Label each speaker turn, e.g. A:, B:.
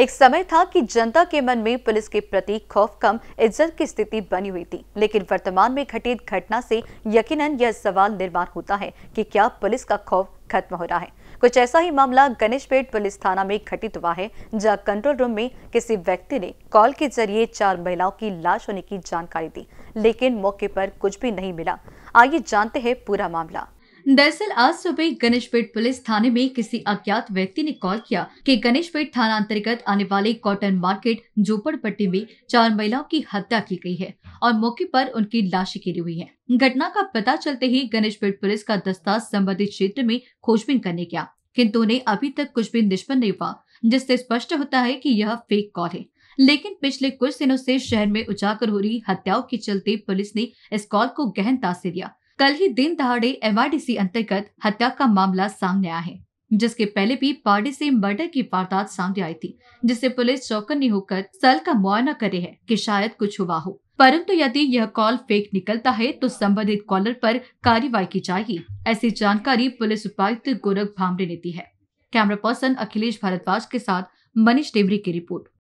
A: एक समय था कि जनता के मन में पुलिस के प्रति खौफ कम इज्जत की स्थिति बनी हुई थी लेकिन वर्तमान में घटित घटना से यकीनन यह सवाल निर्माण होता है कि क्या पुलिस का खौफ खत्म हो रहा है कुछ ऐसा ही मामला गणेशपेट पुलिस थाना में घटित हुआ है जहां कंट्रोल रूम में किसी व्यक्ति ने कॉल के जरिए चार महिलाओं की लाश होने की जानकारी दी लेकिन मौके पर कुछ भी नहीं मिला आइए जानते हैं पूरा मामला दरअसल आज सुबह गणेशपेट पुलिस थाने में किसी अज्ञात व्यक्ति ने कॉल किया कि गणेशपेट थाना अंतर्गत आने वाले कॉटन मार्केट झोपड़पट्टी में चार महिलाओं की हत्या की गई है और मौके पर उनकी लाशें गिरी हुई है घटना का पता चलते ही गणेशपेट पुलिस का दस्ता संबंधित क्षेत्र में खोजबीन करने गया किंतु उन्हें अभी तक कुछ भी निष्पन्न नहीं हुआ जिससे स्पष्ट होता है कि यह फेक कॉल है लेकिन पिछले कुछ दिनों से शहर में उजागर हो रही हत्याओं के चलते पुलिस ने इस कॉल को गहन ताज से दिया कल ही दिन दहाड़े एमआईडीसी अंतर्गत हत्या का मामला सामने आया है जिसके पहले भी पार्टी से मर्डर की वारदात सामने आई थी जिससे पुलिस चौकनी होकर सल का मुआयना करे है कि शायद कुछ हुआ हो परंतु यदि यह कॉल फेक निकलता है तो संबंधित कॉलर पर कार्रवाई की जाएगी ऐसी जानकारी पुलिस उपायुक्त गोरख भामरे ने दी है कैमरा पर्सन अखिलेश भारद्वाज के साथ मनीष डेमरी की रिपोर्ट